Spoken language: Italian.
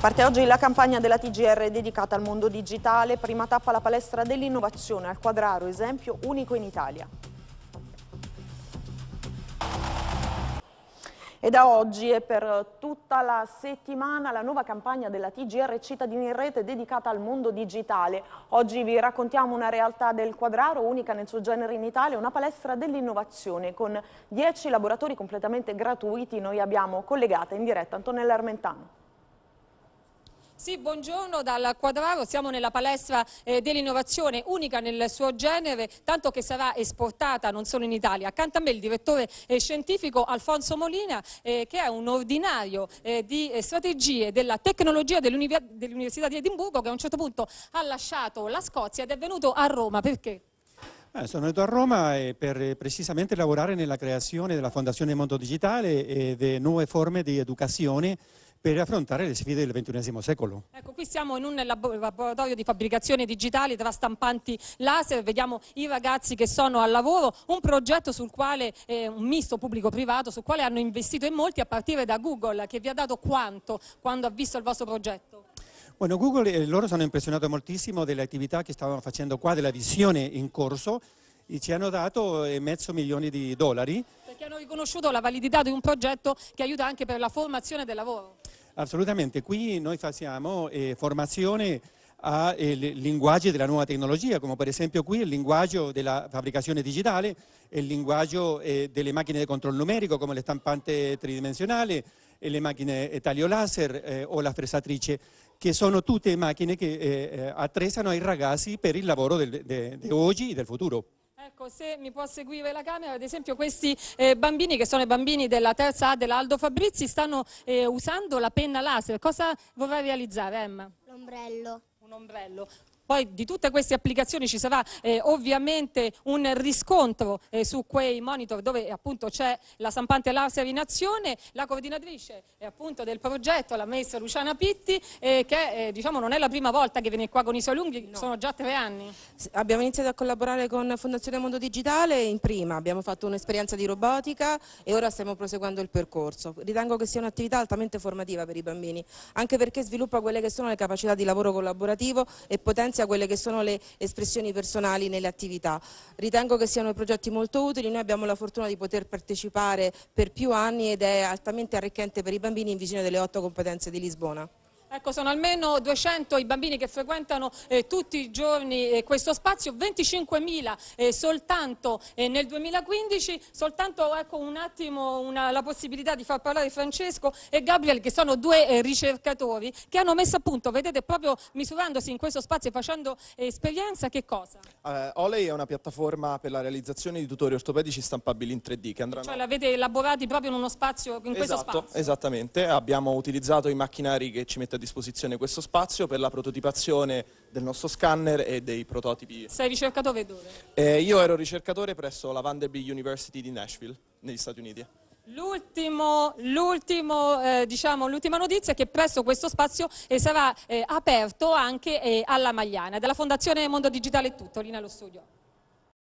Parte oggi la campagna della TGR dedicata al mondo digitale, prima tappa alla palestra dell'innovazione al quadraro, esempio unico in Italia. E da oggi e per tutta la settimana la nuova campagna della TGR Cittadini in Rete dedicata al mondo digitale. Oggi vi raccontiamo una realtà del quadraro unica nel suo genere in Italia, una palestra dell'innovazione con 10 laboratori completamente gratuiti. Noi abbiamo collegata in diretta Antonella Armentano. Sì, buongiorno dal Quadraro, siamo nella palestra eh, dell'innovazione unica nel suo genere, tanto che sarà esportata non solo in Italia. Accanto a me il direttore eh, scientifico Alfonso Molina, eh, che è un ordinario eh, di eh, strategie della tecnologia dell'Università di Edimburgo, che a un certo punto ha lasciato la Scozia ed è venuto a Roma. Perché? Eh, sono venuto a Roma eh, per eh, precisamente lavorare nella creazione della Fondazione Mondo Digitale e di nuove forme di educazione per affrontare le sfide del XXI secolo. Ecco, qui siamo in un laboratorio di fabbricazione digitale tra stampanti laser, vediamo i ragazzi che sono al lavoro, un progetto sul quale, eh, un misto pubblico-privato, sul quale hanno investito in molti a partire da Google, che vi ha dato quanto quando ha visto il vostro progetto? Bueno, Google e eh, loro sono impressionati moltissimo delle attività che stavano facendo qua, della visione in corso, e ci hanno dato eh, mezzo milione di dollari. Perché hanno riconosciuto la validità di un progetto che aiuta anche per la formazione del lavoro. Assolutamente, qui noi facciamo eh, formazione a eh, linguaggi della nuova tecnologia, come per esempio qui il linguaggio della fabbricazione digitale, il linguaggio eh, delle macchine di controllo numerico come le stampante tridimensionali, le macchine eh, taglio laser eh, o la fresatrice, che sono tutte macchine che eh, attrezzano i ragazzi per il lavoro di oggi e del futuro. Ecco, se mi può seguire la camera, ad esempio questi eh, bambini che sono i bambini della terza A dell'Aldo Fabrizi stanno eh, usando la penna laser. Cosa vorrà realizzare Emma? L'ombrello. Un ombrello. Poi di tutte queste applicazioni ci sarà eh, ovviamente un riscontro eh, su quei monitor dove appunto c'è la stampante laser in azione, la coordinatrice eh, appunto del progetto, la messa Luciana Pitti, eh, che eh, diciamo non è la prima volta che viene qua con i suoi lunghi, no. sono già tre anni. Abbiamo iniziato a collaborare con Fondazione Mondo Digitale in prima, abbiamo fatto un'esperienza di robotica e ora stiamo proseguendo il percorso. Ritengo che sia un'attività altamente formativa per i bambini, anche perché sviluppa quelle che sono le capacità di lavoro collaborativo e potenza sia quelle che sono le espressioni personali nelle attività. Ritengo che siano progetti molto utili, noi abbiamo la fortuna di poter partecipare per più anni ed è altamente arricchente per i bambini in visione delle otto competenze di Lisbona. Ecco, sono almeno 200 i bambini che frequentano eh, tutti i giorni eh, questo spazio, 25.000 eh, soltanto eh, nel 2015, soltanto ecco, un attimo una, la possibilità di far parlare Francesco e Gabriel che sono due eh, ricercatori che hanno messo a punto, vedete proprio misurandosi in questo spazio e facendo eh, esperienza, che cosa? Olei è una piattaforma per la realizzazione di tutori ortopedici stampabili in 3D che andranno... Cioè l'avete elaborati proprio in uno spazio, in esatto, questo spazio? Esattamente, abbiamo utilizzato i macchinari che ci mette a disposizione questo spazio per la prototipazione del nostro scanner e dei prototipi. Sei ricercatore dove? Eh, io ero ricercatore presso la Vanderbilt University di Nashville, negli Stati Uniti. L'ultimo, eh, diciamo, l'ultima notizia è che presso questo spazio eh, sarà eh, aperto anche eh, alla Magliana. Dalla Fondazione Mondo Digitale è tutto, Lina allo studio.